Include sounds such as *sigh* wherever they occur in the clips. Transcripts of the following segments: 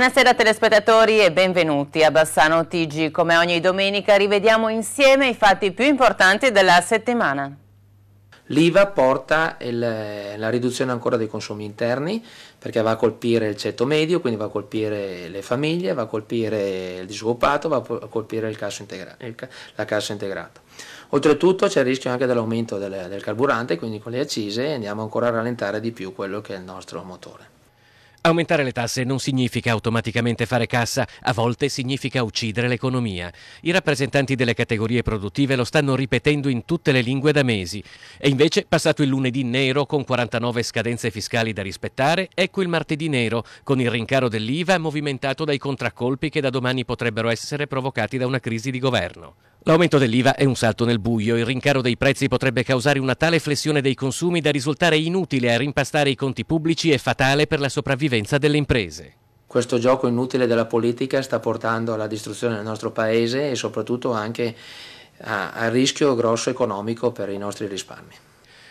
Buonasera telespettatori e benvenuti a Bassano TG. Come ogni domenica rivediamo insieme i fatti più importanti della settimana. L'IVA porta il, la riduzione ancora dei consumi interni perché va a colpire il ceto medio, quindi va a colpire le famiglie, va a colpire il disoccupato, va a colpire cassa integra, il, la cassa integrata. Oltretutto c'è il rischio anche dell'aumento del, del carburante, quindi con le accise andiamo ancora a rallentare di più quello che è il nostro motore. Aumentare le tasse non significa automaticamente fare cassa, a volte significa uccidere l'economia. I rappresentanti delle categorie produttive lo stanno ripetendo in tutte le lingue da mesi. E invece, passato il lunedì nero con 49 scadenze fiscali da rispettare, ecco il martedì nero con il rincaro dell'IVA movimentato dai contraccolpi che da domani potrebbero essere provocati da una crisi di governo. L'aumento dell'IVA è un salto nel buio. Il rincaro dei prezzi potrebbe causare una tale flessione dei consumi da risultare inutile a rimpastare i conti pubblici e fatale per la sopravvivenza delle imprese. Questo gioco inutile della politica sta portando alla distruzione del nostro paese e soprattutto anche a, a rischio grosso economico per i nostri risparmi.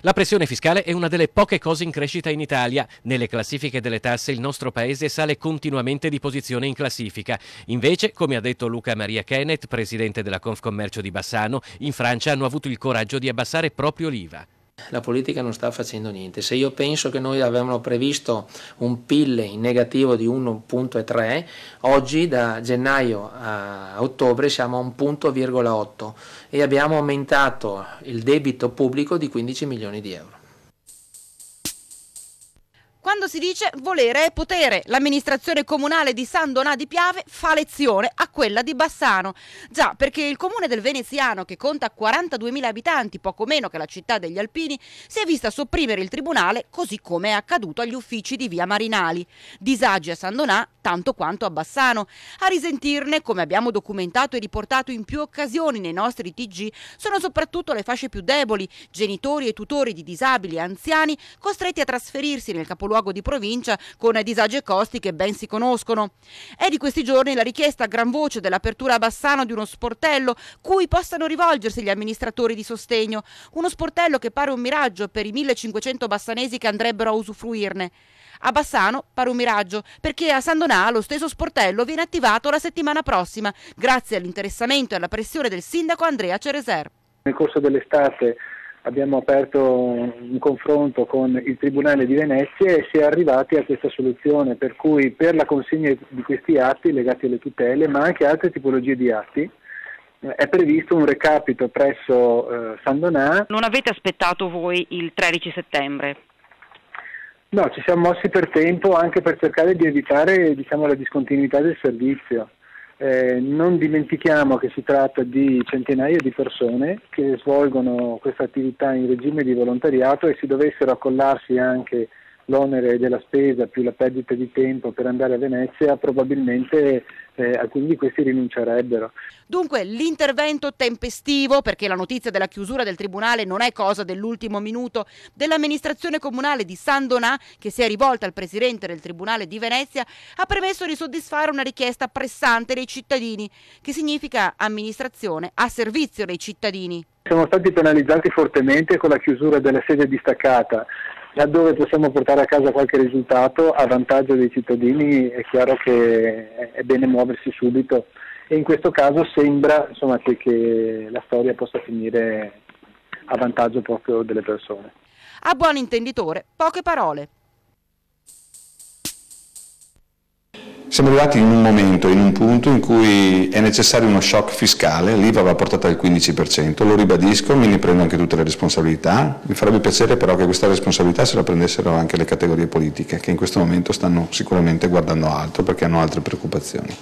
La pressione fiscale è una delle poche cose in crescita in Italia. Nelle classifiche delle tasse il nostro paese sale continuamente di posizione in classifica. Invece, come ha detto Luca Maria Kenneth, presidente della Confcommercio di Bassano, in Francia hanno avuto il coraggio di abbassare proprio l'IVA. La politica non sta facendo niente. Se io penso che noi avevamo previsto un PIL in negativo di 1.3, oggi da gennaio a ottobre siamo a 1.8 e abbiamo aumentato il debito pubblico di 15 milioni di euro quando si dice volere è potere. L'amministrazione comunale di San Donà di Piave fa lezione a quella di Bassano. Già, perché il comune del Veneziano, che conta 42.000 abitanti, poco meno che la città degli Alpini, si è vista sopprimere il tribunale così come è accaduto agli uffici di via Marinali. Disagi a San Donà tanto quanto a Bassano. A risentirne, come abbiamo documentato e riportato in più occasioni nei nostri TG, sono soprattutto le fasce più deboli, genitori e tutori di disabili e anziani costretti a trasferirsi nel capoluogo capoluogo di provincia con disagi e costi che ben si conoscono. È di questi giorni la richiesta a gran voce dell'apertura a Bassano di uno sportello cui possano rivolgersi gli amministratori di sostegno, uno sportello che pare un miraggio per i 1500 bassanesi che andrebbero a usufruirne. A Bassano pare un miraggio, perché a San Donà lo stesso sportello viene attivato la settimana prossima, grazie all'interessamento e alla pressione del sindaco Andrea Cereser. Nel corso dell'estate abbiamo aperto un confronto con il Tribunale di Venezia e si è arrivati a questa soluzione per cui per la consegna di questi atti legati alle tutele, ma anche altre tipologie di atti, eh, è previsto un recapito presso eh, San Donà. Non avete aspettato voi il 13 settembre? No, ci siamo mossi per tempo anche per cercare di evitare diciamo, la discontinuità del servizio. Eh, non dimentichiamo che si tratta di centinaia di persone che svolgono questa attività in regime di volontariato e si dovessero accollarsi anche l'onere della spesa più la perdita di tempo per andare a Venezia, probabilmente parte, alcuni questi rinuncerebbero. Dunque l'intervento tempestivo, perché la notizia della chiusura del tribunale non è cosa dell'ultimo minuto, dell'amministrazione comunale di San Donà, che si è rivolta al presidente del tribunale di Venezia, ha permesso di soddisfare una richiesta pressante dei cittadini, che significa amministrazione a servizio dei cittadini. Siamo stati penalizzati fortemente con la chiusura della sede distaccata laddove possiamo portare a casa qualche risultato a vantaggio dei cittadini è chiaro che è bene muoversi subito e in questo caso sembra insomma, che, che la storia possa finire a vantaggio proprio delle persone. A buon intenditore, poche parole. Siamo arrivati in un momento, in un punto in cui è necessario uno shock fiscale, l'IVA va portata al 15%, lo ribadisco, me ne prendo anche tutte le responsabilità, mi farebbe piacere però che questa responsabilità se la prendessero anche le categorie politiche che in questo momento stanno sicuramente guardando altro perché hanno altre preoccupazioni.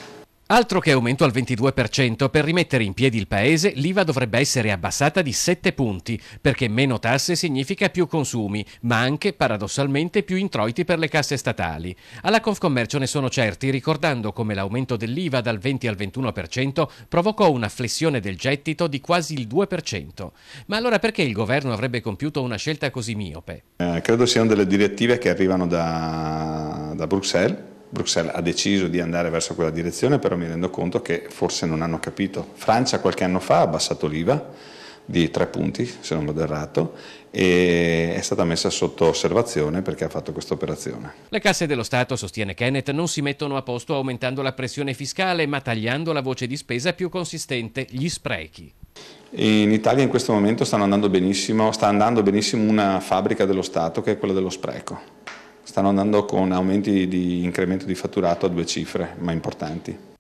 Altro che aumento al 22%, per rimettere in piedi il paese l'IVA dovrebbe essere abbassata di 7 punti, perché meno tasse significa più consumi, ma anche paradossalmente più introiti per le casse statali. Alla Confcommercio ne sono certi, ricordando come l'aumento dell'IVA dal 20 al 21% provocò una flessione del gettito di quasi il 2%. Ma allora perché il governo avrebbe compiuto una scelta così miope? Eh, credo siano delle direttive che arrivano da, da Bruxelles Bruxelles ha deciso di andare verso quella direzione, però mi rendo conto che forse non hanno capito. Francia qualche anno fa ha abbassato l'IVA di tre punti, se non vado errato, e è stata messa sotto osservazione perché ha fatto questa operazione. Le casse dello Stato, sostiene Kenneth, non si mettono a posto aumentando la pressione fiscale, ma tagliando la voce di spesa più consistente, gli sprechi. In Italia in questo momento sta andando benissimo una fabbrica dello Stato che è quella dello spreco stanno andando con aumenti di incremento di fatturato a due cifre, ma importanti.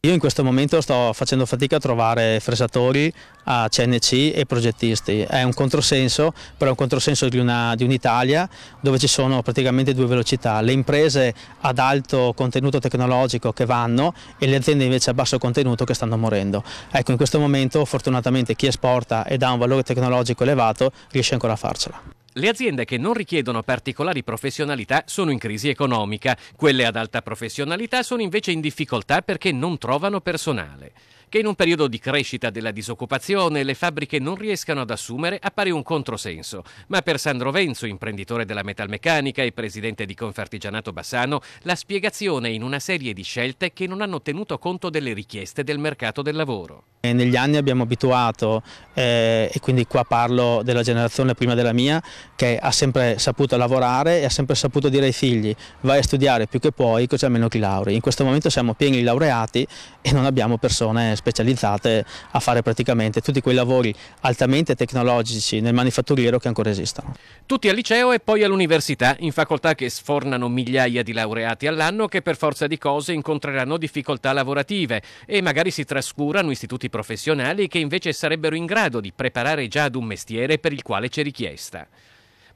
Io in questo momento sto facendo fatica a trovare fresatori a CNC e progettisti, è un controsenso, però è un controsenso di un'Italia un dove ci sono praticamente due velocità, le imprese ad alto contenuto tecnologico che vanno e le aziende invece a basso contenuto che stanno morendo. Ecco, in questo momento fortunatamente chi esporta ed ha un valore tecnologico elevato riesce ancora a farcela. Le aziende che non richiedono particolari professionalità sono in crisi economica, quelle ad alta professionalità sono invece in difficoltà perché non trovano personale che in un periodo di crescita della disoccupazione le fabbriche non riescano ad assumere appare un controsenso, ma per Sandro Venzo, imprenditore della metalmeccanica e presidente di Confartigianato Bassano, la spiegazione è in una serie di scelte che non hanno tenuto conto delle richieste del mercato del lavoro. Eh, negli anni abbiamo abituato, eh, e quindi qua parlo della generazione prima della mia, che ha sempre saputo lavorare e ha sempre saputo dire ai figli vai a studiare più che puoi, così almeno ti lauri. In questo momento siamo pieni di laureati e non abbiamo persone specializzate specializzate a fare praticamente tutti quei lavori altamente tecnologici nel manifatturiero che ancora esistono. Tutti al liceo e poi all'università, in facoltà che sfornano migliaia di laureati all'anno che per forza di cose incontreranno difficoltà lavorative e magari si trascurano istituti professionali che invece sarebbero in grado di preparare già ad un mestiere per il quale c'è richiesta.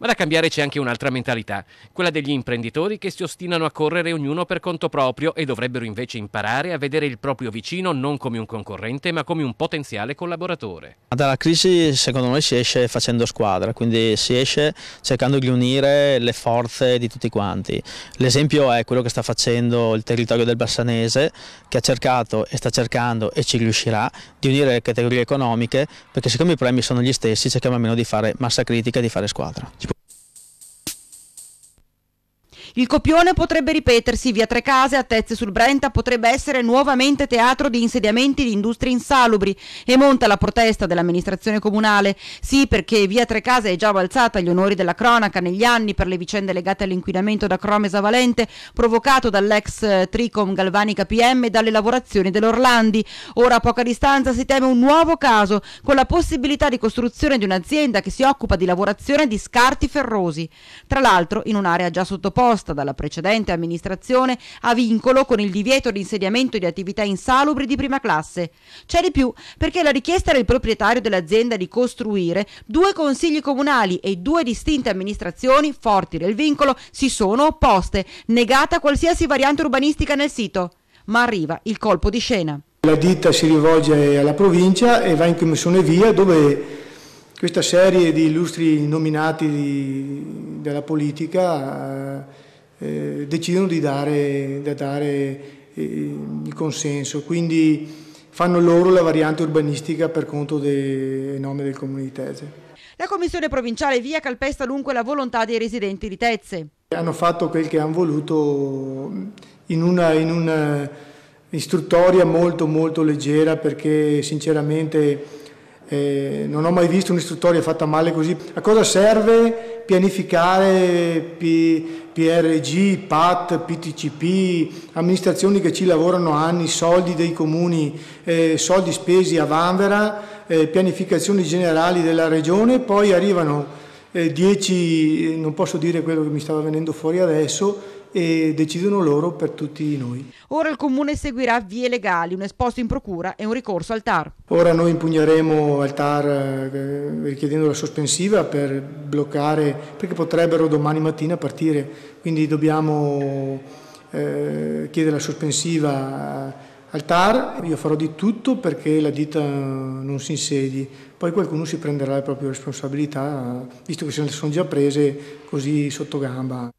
Ma da cambiare c'è anche un'altra mentalità, quella degli imprenditori che si ostinano a correre ognuno per conto proprio e dovrebbero invece imparare a vedere il proprio vicino non come un concorrente ma come un potenziale collaboratore. Dalla crisi secondo me si esce facendo squadra, quindi si esce cercando di unire le forze di tutti quanti. L'esempio è quello che sta facendo il territorio del Bassanese che ha cercato e sta cercando e ci riuscirà di unire le categorie economiche perché siccome i premi sono gli stessi cerchiamo almeno di fare massa critica e di fare squadra. Il copione potrebbe ripetersi, via Trecase a Tezze sul Brenta potrebbe essere nuovamente teatro di insediamenti di industrie insalubri e monta la protesta dell'amministrazione comunale. Sì, perché via Trecase è già balzata agli onori della cronaca negli anni per le vicende legate all'inquinamento da crome esavalente provocato dall'ex eh, Tricom Galvanica PM e dalle lavorazioni dell'Orlandi. Ora a poca distanza si teme un nuovo caso con la possibilità di costruzione di un'azienda che si occupa di lavorazione di scarti ferrosi, tra l'altro in un'area già sottoposta imposta dalla precedente amministrazione a vincolo con il divieto di insediamento di attività insalubri di prima classe. C'è di più, perché la richiesta del proprietario dell'azienda di costruire due consigli comunali e due distinte amministrazioni forti del vincolo si sono opposte, negata qualsiasi variante urbanistica nel sito. Ma arriva il colpo di scena. La ditta si rivolge alla provincia e va in commissione via dove questa serie di illustri nominati di, della politica eh, eh, decidono di dare, di dare eh, il consenso, quindi fanno loro la variante urbanistica per conto del nome del comune di Tese. La commissione provinciale via calpesta dunque la volontà dei residenti di Tezze. Hanno fatto quel che hanno voluto in una, in una istruttoria molto molto leggera perché sinceramente eh, non ho mai visto un'istruttoria fatta male così. A cosa serve pianificare P, PRG, PAT, PTCP, amministrazioni che ci lavorano anni, soldi dei comuni, eh, soldi spesi a Vanvera, eh, pianificazioni generali della regione, poi arrivano 10 eh, eh, non posso dire quello che mi stava venendo fuori adesso e decidono loro per tutti noi. Ora il comune seguirà vie legali, un esposto in procura e un ricorso al TAR. Ora noi impugneremo al TAR eh, richiedendo eh, la sospensiva per bloccare perché potrebbero domani mattina partire, quindi dobbiamo eh, chiedere la sospensiva al TAR. Io farò di tutto perché la ditta eh, non si insedi poi qualcuno si prenderà le proprie responsabilità, visto che se ne sono già prese così sotto gamba.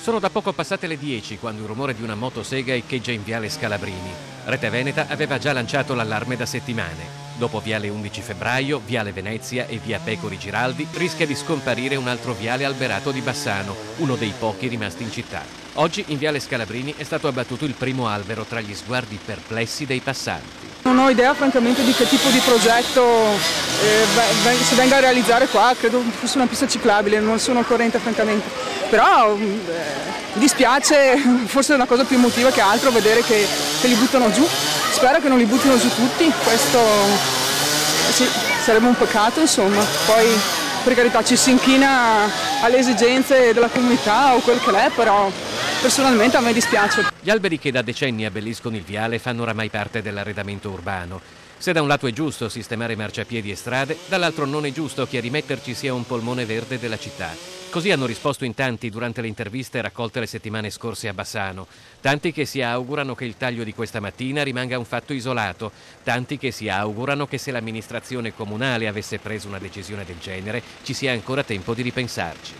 Sono da poco passate le 10 quando il rumore di una motosega echeggia in viale Scalabrini. Rete Veneta aveva già lanciato l'allarme da settimane. Dopo viale 11 febbraio, viale Venezia e via Pecori Giraldi rischia di scomparire un altro viale alberato di Bassano, uno dei pochi rimasti in città. Oggi in Viale Scalabrini è stato abbattuto il primo albero tra gli sguardi perplessi dei passanti. Non ho idea francamente di che tipo di progetto eh, si venga a realizzare qua, credo fosse una pista ciclabile, non sono al corrente francamente. Però mi mm, eh, dispiace, *laughs* forse è una cosa più emotiva che altro vedere che, che li buttano giù. Spero che non li buttino giù tutti, questo eh, sì, sarebbe un peccato insomma. Poi per carità ci si inchina alle esigenze della comunità o quel che è, però Personalmente a me dispiace. Gli alberi che da decenni abbelliscono il viale fanno oramai parte dell'arredamento urbano. Se da un lato è giusto sistemare marciapiedi e strade, dall'altro non è giusto che a rimetterci sia un polmone verde della città. Così hanno risposto in tanti durante le interviste raccolte le settimane scorse a Bassano, tanti che si augurano che il taglio di questa mattina rimanga un fatto isolato, tanti che si augurano che se l'amministrazione comunale avesse preso una decisione del genere ci sia ancora tempo di ripensarci.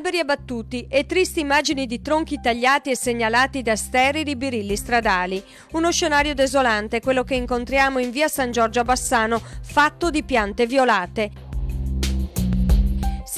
alberi abbattuti e tristi immagini di tronchi tagliati e segnalati da sterili birilli stradali. Uno scenario desolante, quello che incontriamo in via San Giorgio a Bassano, fatto di piante violate.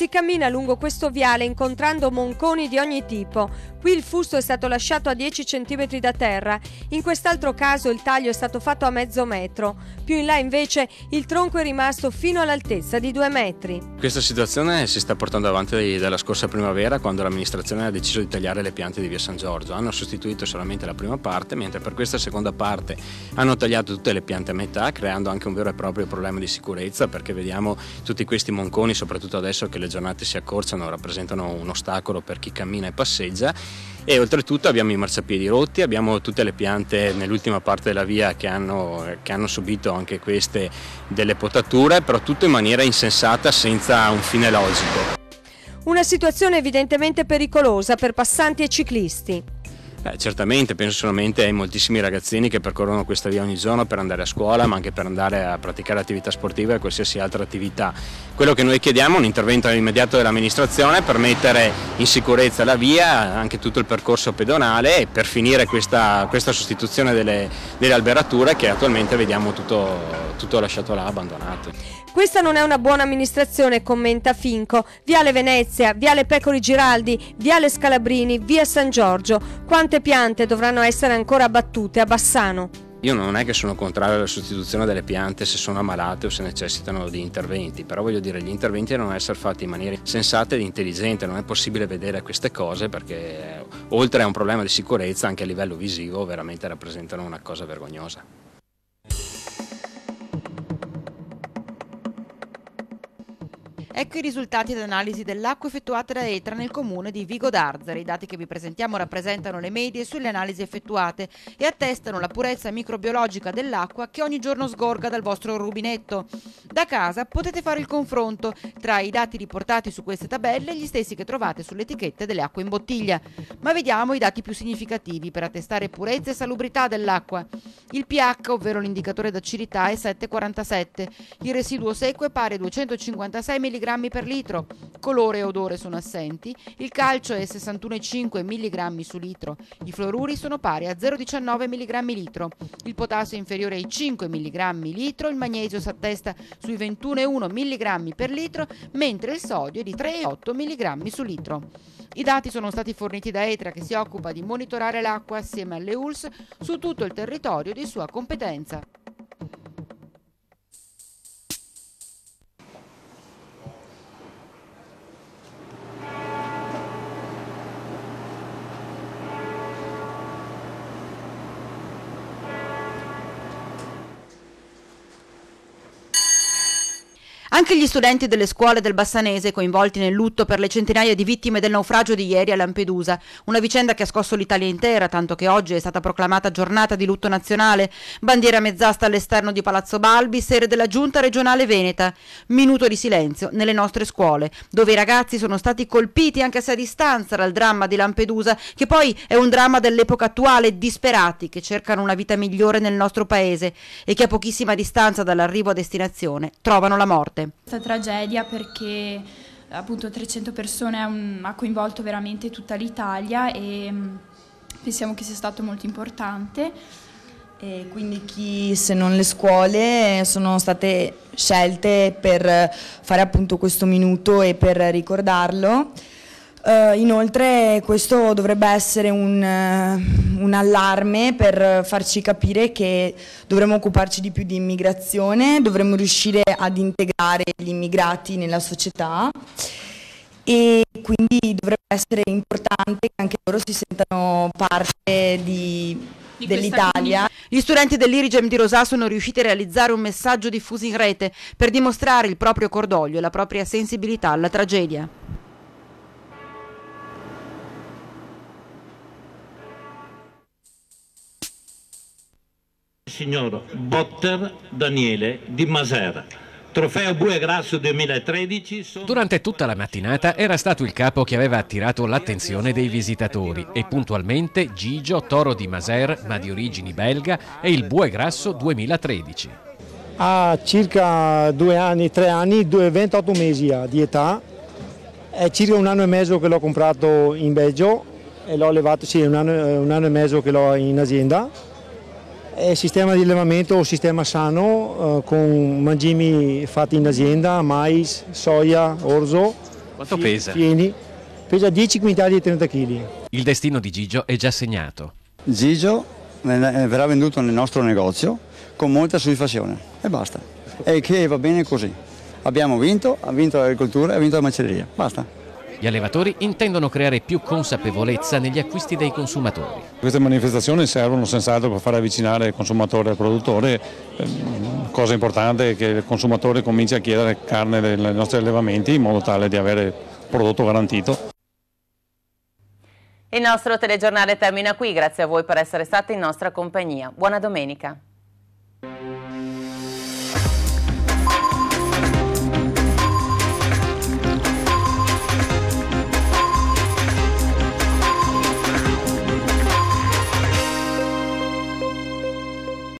Si cammina lungo questo viale incontrando monconi di ogni tipo. Qui il fusto è stato lasciato a 10 cm da terra, in quest'altro caso il taglio è stato fatto a mezzo metro. Più in là invece il tronco è rimasto fino all'altezza di 2 metri. Questa situazione si sta portando avanti dalla scorsa primavera quando l'amministrazione ha deciso di tagliare le piante di via San Giorgio. Hanno sostituito solamente la prima parte, mentre per questa seconda parte hanno tagliato tutte le piante a metà, creando anche un vero e proprio problema di sicurezza perché vediamo tutti questi monconi, soprattutto adesso che le giornate si accorciano rappresentano un ostacolo per chi cammina e passeggia e oltretutto abbiamo i marciapiedi rotti, abbiamo tutte le piante nell'ultima parte della via che hanno, che hanno subito anche queste delle potature, però tutto in maniera insensata senza un fine logico. Una situazione evidentemente pericolosa per passanti e ciclisti. Eh, certamente, penso solamente ai moltissimi ragazzini che percorrono questa via ogni giorno per andare a scuola, ma anche per andare a praticare attività sportiva e qualsiasi altra attività. Quello che noi chiediamo è un intervento immediato dell'amministrazione per mettere in sicurezza la via, anche tutto il percorso pedonale e per finire questa, questa sostituzione delle, delle, alberature che attualmente vediamo tutto, tutto lasciato là, abbandonato. Questa non è una buona amministrazione, commenta Finco. Viale Venezia, Viale Pecori Giraldi, Viale Scalabrini, Via San Giorgio. Quante piante dovranno essere ancora abbattute a Bassano? Io non è che sono contrario alla sostituzione delle piante se sono ammalate o se necessitano di interventi, però voglio dire gli interventi devono essere fatti in maniera sensata ed intelligente, non è possibile vedere queste cose perché eh, oltre a un problema di sicurezza anche a livello visivo veramente rappresentano una cosa vergognosa. Ecco i risultati dell'analisi dell'acqua effettuata da ETRA nel comune di Vigo d'Arzara. I dati che vi presentiamo rappresentano le medie sulle analisi effettuate e attestano la purezza microbiologica dell'acqua che ogni giorno sgorga dal vostro rubinetto. Da casa potete fare il confronto tra i dati riportati su queste tabelle e gli stessi che trovate sulle etichette delle acque in bottiglia. Ma vediamo i dati più significativi per attestare purezza e salubrità dell'acqua. Il pH, ovvero l'indicatore d'acidità, è 7,47. Il residuo secco è pari a 256 mg mg per litro, colore e odore sono assenti, il calcio è 61,5 mg su litro, i fluoruri sono pari a 0,19 mg litro, il potassio è inferiore ai 5 mg litro, il magnesio si attesta sui 21,1 mg per litro, mentre il sodio è di 3,8 mg su litro. I dati sono stati forniti da ETRA che si occupa di monitorare l'acqua assieme alle ULS su tutto il territorio di sua competenza. Anche gli studenti delle scuole del Bassanese coinvolti nel lutto per le centinaia di vittime del naufragio di ieri a Lampedusa, una vicenda che ha scosso l'Italia intera, tanto che oggi è stata proclamata giornata di lutto nazionale, bandiera mezzasta all'esterno di Palazzo Balbi, sede della Giunta regionale Veneta, minuto di silenzio nelle nostre scuole, dove i ragazzi sono stati colpiti anche se a distanza dal dramma di Lampedusa, che poi è un dramma dell'epoca attuale, disperati che cercano una vita migliore nel nostro paese e che a pochissima distanza dall'arrivo a destinazione trovano la morte. Questa tragedia perché appunto 300 persone ha coinvolto veramente tutta l'Italia e mm, pensiamo che sia stato molto importante. E quindi chi se non le scuole sono state scelte per fare appunto questo minuto e per ricordarlo. Uh, inoltre questo dovrebbe essere un, uh, un, allarme per farci capire che dovremmo occuparci di più di immigrazione, dovremmo riuscire ad integrare gli immigrati nella società e quindi dovrebbe essere importante che anche loro si sentano parte di dell'Italia. Gli studenti dell'Irigem di Rosà sono riusciti a realizzare un messaggio diffuso in rete per dimostrare il proprio cordoglio e la propria sensibilità alla tragedia. signor Botter Daniele Di Masera. Trofeo Bue Grasso 2013. Durante tutta la mattinata era stato il capo che aveva attirato l'attenzione dei visitatori e puntualmente Gigio Toro di Maser, ma di origini belga, e il Bue Grasso 2013. Ha circa due anni, tre anni, 28 mesi di età. È circa un anno e mezzo che l'ho comprato in Belgio e l'ho levato, sì, un anno, eh, un anno e mezzo che l'ho in azienda è sistema di allevamento sistema sano eh, con mangimi fatti in azienda, mais, soia, orzo. Quanto fi pesa? Fieni. Pesa 10 quintali e 30 kg. Il destino di Gigio è già segnato. Gigio verrà venduto nel nostro negozio con molta soddisfazione e basta. E che va bene così. Abbiamo vinto, ha vinto l'agricoltura e ha vinto la macelleria. Basta. Gli allevatori intendono creare più consapevolezza negli acquisti dei consumatori. Queste manifestazioni servono senz'altro per far avvicinare il consumatore al produttore, ehm, cosa importante è che il consumatore cominci a chiedere carne dei nostri allevamenti in modo tale di avere prodotto garantito. Il nostro telegiornale termina qui, grazie a voi per essere stati in nostra compagnia. Buona domenica.